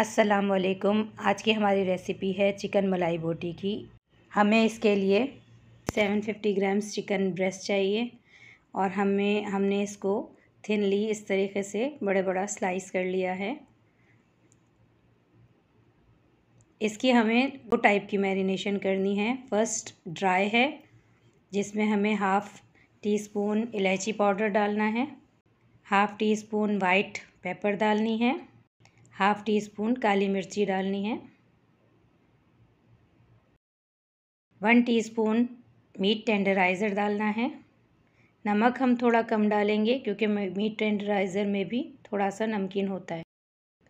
असलकुम आज की हमारी रेसिपी है चिकन मलाई बोटी की हमें इसके लिए 750 ग्राम्स चिकन ब्रेस्ट चाहिए और हमें हमने इसको थिनली इस तरीके से बड़े बड़ा स्लाइस कर लिया है इसकी हमें दो टाइप की मैरिनेशन करनी है फर्स्ट ड्राई है जिसमें हमें हाफ़ टी स्पून इलायची पाउडर डालना है half teaspoon white pepper डालनी है हाफ़ टी स्पून काली मिर्ची डालनी है one teaspoon meat tenderiser डालना है नमक हम थोड़ा कम डालेंगे क्योंकि मीट टेंडराइज़र में भी थोड़ा सा नमकीन होता है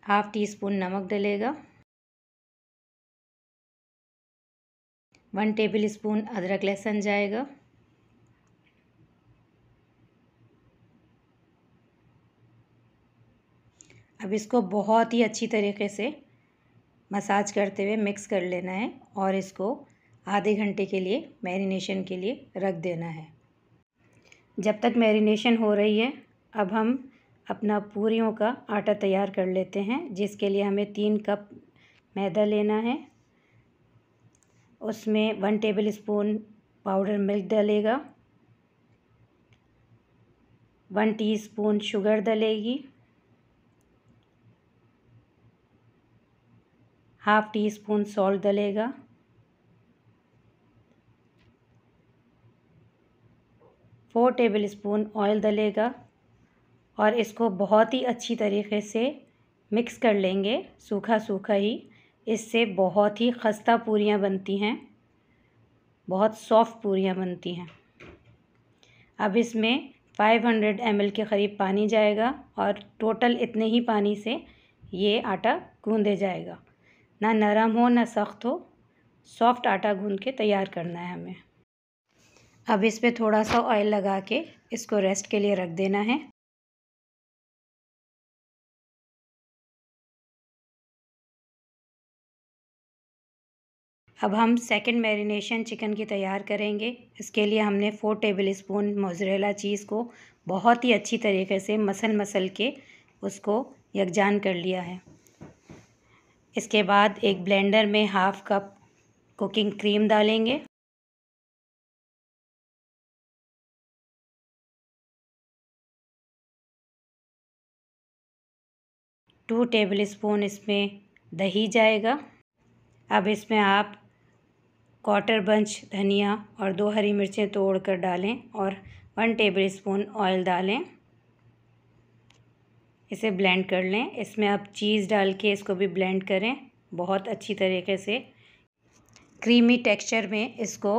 हाफ़ टी स्पून नमक डलेगा वन टेबल स्पून अदरक लहसुन जाएगा अब इसको बहुत ही अच्छी तरीके से मसाज करते हुए मिक्स कर लेना है और इसको आधे घंटे के लिए मैरिनेशन के लिए रख देना है जब तक मैरिनेशन हो रही है अब हम अपना पूरियों का आटा तैयार कर लेते हैं जिसके लिए हमें तीन कप मैदा लेना है उसमें one tablespoon powder milk डलेगा वन टीस्पून शुगर डलेगी हाफ टी स्पून सॉल्ट डलेगा फोर टेबल स्पून ऑयल डलेगा और इसको बहुत ही अच्छी तरीके से मिक्स कर लेंगे सूखा सूखा ही इससे बहुत ही खस्ता पूरियाँ बनती हैं बहुत सॉफ्ट पूरियाँ बनती हैं अब इसमें 500 हंड्रेड के करीब पानी जाएगा और टोटल इतने ही पानी से ये आटा गूंदे जाएगा ना नरम हो ना सख्त हो सॉफ्ट आटा गून के तैयार करना है हमें अब इस पर थोड़ा सा ऑयल लगा के इसको रेस्ट के लिए रख देना है अब हम सेकंड मैरिनेशन चिकन की तैयार करेंगे इसके लिए हमने four tablespoon mozzarella cheese को बहुत ही अच्छी तरीके से मसल मसल के उसको यकजान कर लिया है इसके बाद एक ब्लेंडर में हाफ़ कप कुकिंग क्रीम डालेंगे टू टेबल स्पून इसमें दही जाएगा अब इसमें आप क्वार्टर बंच धनिया और दो हरी मिर्चें तोड़ कर डालें और वन टेबल स्पून ऑयल डालें इसे ब्लेंड कर लें इसमें आप चीज़ डाल के इसको भी ब्लेंड करें बहुत अच्छी तरीके से क्रीमी टेक्सचर में इसको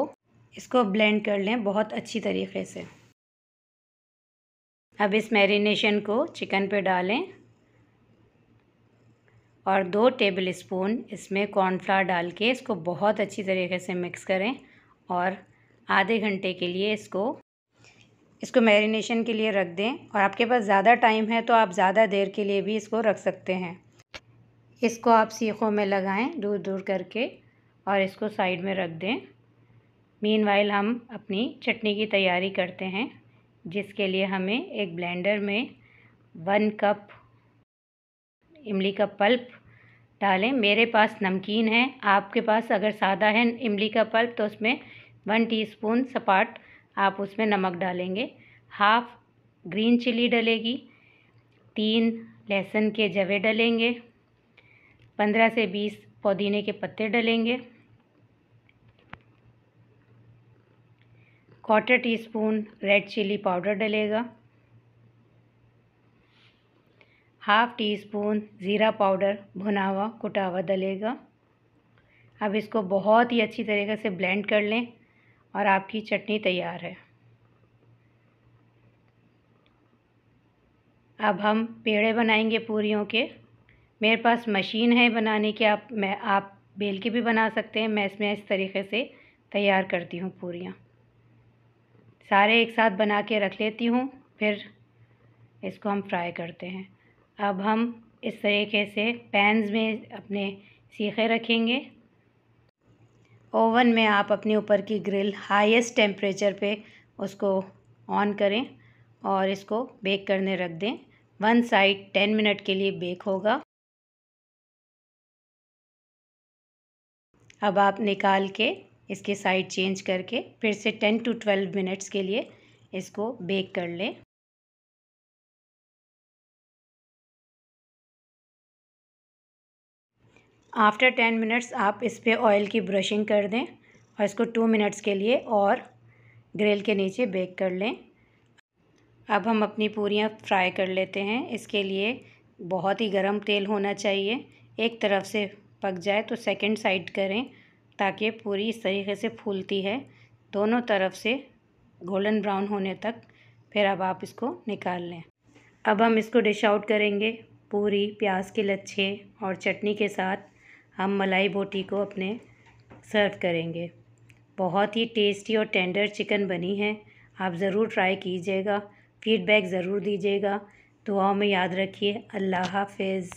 इसको ब्लेंड कर लें बहुत अच्छी तरीके से अब इस मैरिनेशन को चिकन पे डालें और दो टेबल स्पून इसमें कॉर्नफ्लावर डाल के इसको बहुत अच्छी तरीके से मिक्स करें और आधे घंटे के लिए इसको इसको मैरिनेशन के लिए रख दें और आपके पास ज़्यादा टाइम है तो आप ज़्यादा देर के लिए भी इसको रख सकते हैं इसको आप सीखों में लगाएं दूर दूर करके और इसको साइड में रख दें मीन वाइल हम अपनी चटनी की तैयारी करते हैं जिसके लिए हमें एक ब्लेंडर में वन कप इमली का पल्प डालें मेरे पास नमकीन है आपके पास अगर सादा है इमली का पल्प तो उसमें वन टीस्पून सपाट आप उसमें नमक डालेंगे हाफ ग्रीन चिली डलेगी तीन लहसुन के जवे डलेंगे पंद्रह से बीस पुदीने के पत्ते डलेंगे quarter teaspoon red chilli powder डलेगा हाफ टी स्पून ज़ीरा पाउडर भुना हुआ कुटा हुआ डलेगा अब इसको बहुत ही अच्छी तरीके से ब्लेंड कर लें और आपकी चटनी तैयार है अब हम पेड़े बनाएंगे पूरियों के मेरे पास मशीन है बनाने की आप मैं आप बेल के भी बना सकते हैं मैं इसमें इस तरीके से तैयार करती हूँ पूरियाँ सारे एक साथ बना के रख लेती हूँ फिर इसको हम फ्राई करते हैं अब हम इस तरीके से पैंस में अपने सीखे रखेंगे ओवन में आप अपने ऊपर की ग्रिल हाईएस्ट टेम्परेचर पे उसको ऑन करें और इसको बेक करने रख दें वन साइड टेन मिनट के लिए बेक होगा अब आप निकाल के इसके साइड चेंज करके फिर से टेन टू ट्वेल्व मिनट्स के लिए इसको बेक कर लें आफ्टर टेन मिनट्स आप इस पर ऑयल की ब्रशिंग कर दें और इसको टू मिनट्स के लिए और ग्रिल के नीचे बेक कर लें अब हम अपनी पूरियाँ फ्राई कर लेते हैं इसके लिए बहुत ही गर्म तेल होना चाहिए एक तरफ से पक जाए तो सेकंड साइड करें ताकि पूरी इस तरीके से फूलती है दोनों तरफ से गोल्डन ब्राउन होने तक फिर अब आप इसको निकाल लें अब हम इसको डिश आउट करेंगे पूरी प्याज के लच्छे और चटनी के साथ हम मलाई बोटी को अपने सर्व करेंगे बहुत ही टेस्टी और टेंडर चिकन बनी है आप ज़रूर ट्राई कीजिएगा फीडबैक ज़रूर दीजिएगा दुआओं में याद रखिए अल्लाह हाफिज़